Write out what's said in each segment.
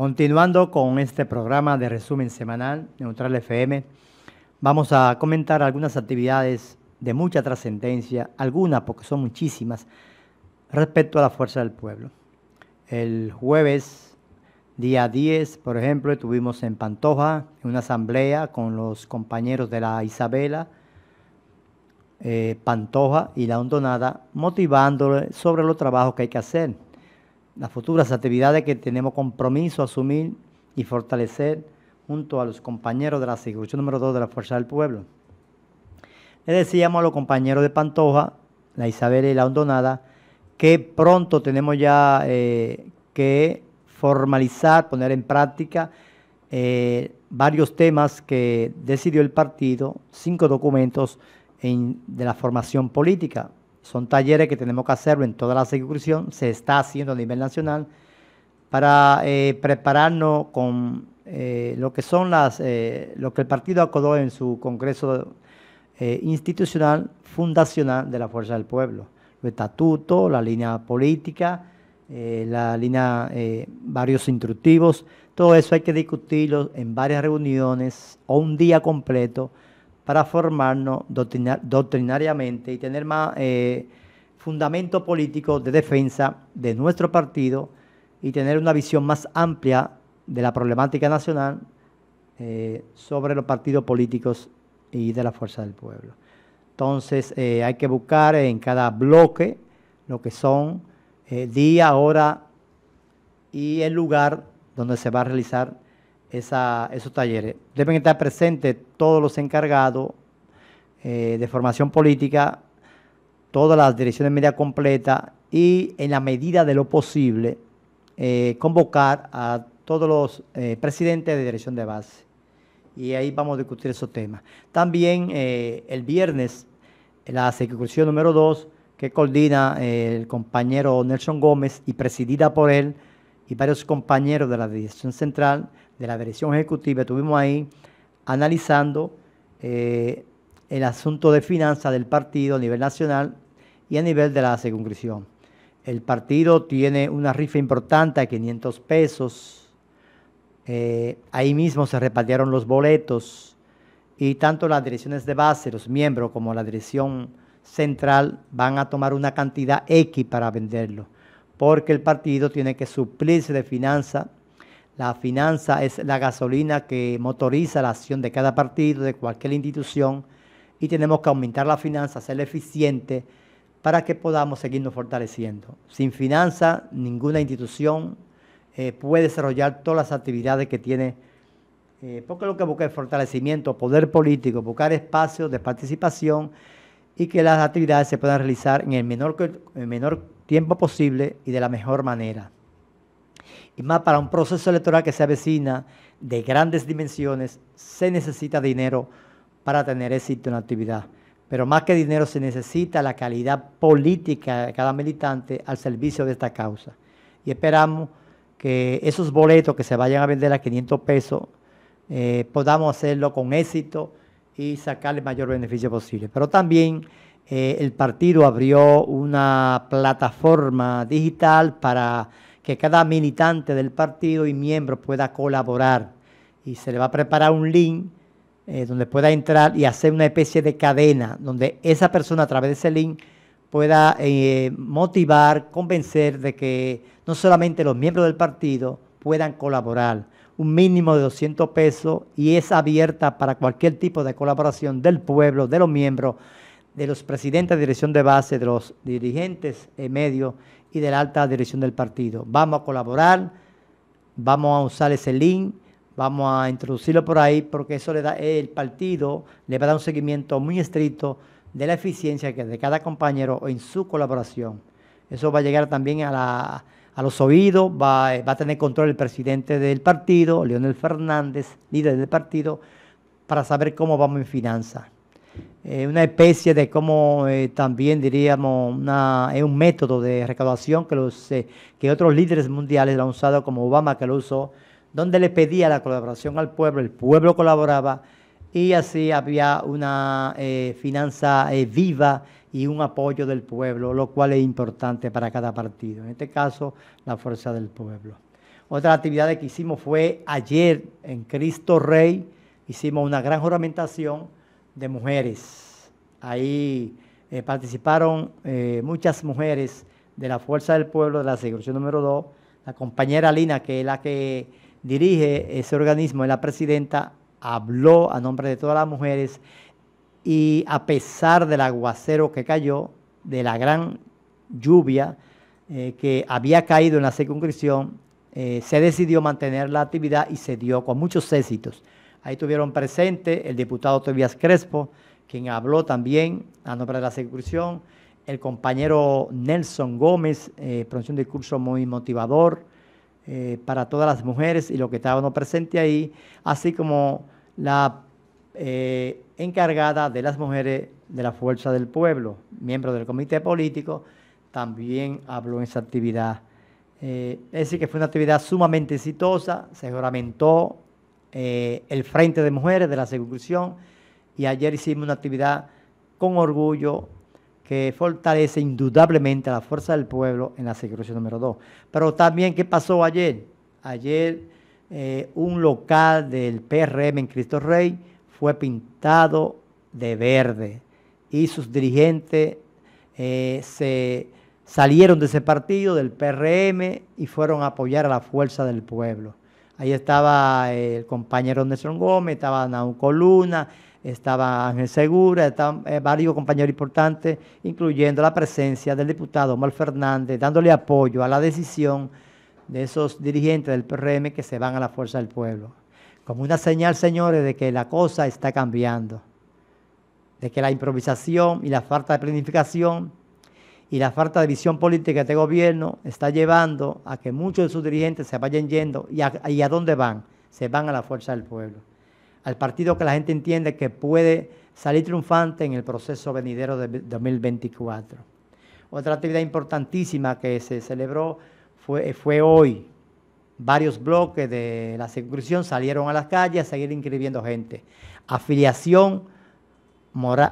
Continuando con este programa de resumen semanal Neutral FM, vamos a comentar algunas actividades de mucha trascendencia, algunas porque son muchísimas, respecto a la fuerza del pueblo. El jueves, día 10, por ejemplo, estuvimos en Pantoja, en una asamblea con los compañeros de la Isabela, eh, Pantoja y la Hondonada, motivándole sobre los trabajos que hay que hacer las futuras actividades que tenemos compromiso asumir y fortalecer junto a los compañeros de la Seguridad número 2 de la Fuerza del Pueblo. Le decíamos a los compañeros de Pantoja, la Isabel y la Hondonada, que pronto tenemos ya eh, que formalizar, poner en práctica eh, varios temas que decidió el partido, cinco documentos de la formación política. Son talleres que tenemos que hacerlo en toda la circunscripción, se está haciendo a nivel nacional para eh, prepararnos con eh, lo que son las, eh, lo que el partido acordó en su congreso institucional fundacional de la Fuerza del Pueblo, El estatuto, la línea política, la línea varios instructivos, todo eso hay que discutirlo en varias reuniones o un día completo para formarnos doctrinariamente y tener más eh, fundamento político de defensa de nuestro partido y tener una visión más amplia de la problemática nacional eh, sobre los partidos políticos y de la fuerza del pueblo. Entonces eh, hay que buscar en cada bloque lo que son día, hora y el lugar donde se va a realizar esos talleres. Deben estar presentes todos los encargados eh, de formación política, todas las direcciones de media completa y en la medida de lo posible eh, convocar a todos los eh, presidentes de dirección de base. Y ahí vamos a discutir esos temas. También el viernes, la ejecución número 2, que coordina el compañero Nelson Gómez y presidida por él, y varios compañeros de la Dirección Central, de la Dirección Ejecutiva, estuvimos ahí analizando eh, el asunto de finanzas del partido a nivel nacional y a nivel de la circunscripción. El partido tiene una rifa importante de 500 pesos. Eh, ahí mismo se repartieron los boletos y tanto las direcciones de base, los miembros, como la dirección central van a tomar una cantidad X para venderlo porque el partido tiene que suplirse de finanza. La finanza es la gasolina que motoriza la acción de cada partido, de cualquier institución, y tenemos que aumentar la finanza, hacerla eficiente para que podamos seguirnos fortaleciendo. Sin finanza, ninguna institución eh, puede desarrollar todas las actividades que tiene, eh, porque lo que busca es fortalecimiento, poder político, buscar espacios de participación y que las actividades se puedan realizar en el menor, en el menor tiempo posible y de la mejor manera. Y más para un proceso electoral que se avecina de grandes dimensiones, se necesita dinero para tener éxito en la actividad. Pero más que dinero se necesita la calidad política de cada militante al servicio de esta causa. Y esperamos que esos boletos que se vayan a vender a 500 pesos eh, podamos hacerlo con éxito y sacarle el mayor beneficio posible. Pero también eh, el partido abrió una plataforma digital para que cada militante del partido y miembro pueda colaborar. Y se le va a preparar un link eh, donde pueda entrar y hacer una especie de cadena, donde esa persona a través de ese link pueda eh, motivar, convencer de que no solamente los miembros del partido puedan colaborar, un mínimo de 200 pesos y es abierta para cualquier tipo de colaboración del pueblo, de los miembros, de los presidentes de dirección de base, de los dirigentes medios y de la alta dirección del partido. Vamos a colaborar, vamos a usar ese link, vamos a introducirlo por ahí, porque eso le da el partido, le va a dar un seguimiento muy estricto de la eficiencia que de cada compañero en su colaboración. Eso va a llegar también a, los oídos, va, va a tener control el presidente del partido, Leonel Fernández, líder del partido, para saber cómo vamos en finanzas. Eh, una especie de como eh, también diríamos es un método de recaudación que, los, eh, que otros líderes mundiales han usado como Obama que lo usó, donde le pedía la colaboración al pueblo, el pueblo colaboraba y así había una finanza viva y un apoyo del pueblo, lo cual es importante para cada partido, en este caso la fuerza del pueblo. Otra actividad que hicimos fue ayer en Cristo Rey, hicimos una gran juramentación de mujeres. Ahí eh, participaron eh, muchas mujeres de la Fuerza del Pueblo de la Seguridad número 2. La compañera Lina, que es la que dirige ese organismo, es la presidenta, habló a nombre de todas las mujeres y a pesar del aguacero que cayó, de la gran lluvia eh, que había caído en la circunscripción, se decidió mantener la actividad y se dio con muchos éxitos. Ahí tuvieron presente el diputado Tobias Crespo, quien habló también a nombre de la circunscripción, el compañero Nelson Gómez, eh, pronunció un discurso muy motivador eh, para todas las mujeres y lo que estaban presente ahí, así como la eh, encargada de las mujeres de la Fuerza del Pueblo, miembro del comité político, también habló en esa actividad. es decir, que fue una actividad sumamente exitosa, se juramentó eh, el Frente de Mujeres de la Seguridad y ayer hicimos una actividad con orgullo que fortalece indudablemente a la fuerza del pueblo en la Seguridad número 2. Pero también, ¿qué pasó ayer? Ayer eh, un local del PRM en Cristo Rey fue pintado de verde y sus dirigentes eh, se salieron de ese partido, del PRM, y fueron a apoyar a la fuerza del pueblo. Ahí estaba el compañero Nelson Gómez, estaba Naum Coluna, estaba Ángel Segura, eh, varios compañeros importantes, incluyendo la presencia del diputado Omar Fernández, dándole apoyo a la decisión de esos dirigentes del PRM que se van a la fuerza del pueblo. Como una señal, señores, de que la cosa está cambiando, de que la improvisación y la falta de planificación y la falta de visión política de este gobierno está llevando a que muchos de sus dirigentes se vayan yendo. ¿Y a, dónde van? Se van a la fuerza del pueblo. Al partido que la gente entiende que puede salir triunfante en el proceso venidero de 2024. Otra actividad importantísima que se celebró fue, fue hoy. Varios bloques de la circunscripción salieron a las calles a seguir inscribiendo gente. Afiliación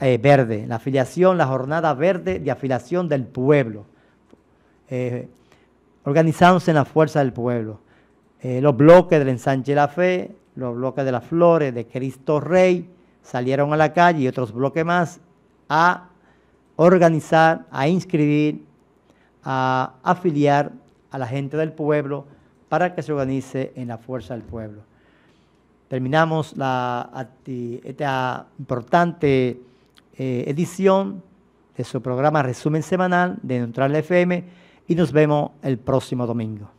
eh, verde, la afiliación, la jornada verde de afiliación del pueblo, eh, organizándose en la fuerza del pueblo. Eh, los bloques del ensanche de la fe, los bloques de las flores, de Cristo Rey, salieron a la calle y otros bloques más a organizar, a inscribir, a afiliar a la gente del pueblo para que se organice en la fuerza del pueblo terminamos la, esta importante eh, edición de su programa Resumen Semanal de Neutral FM y nos vemos el próximo domingo.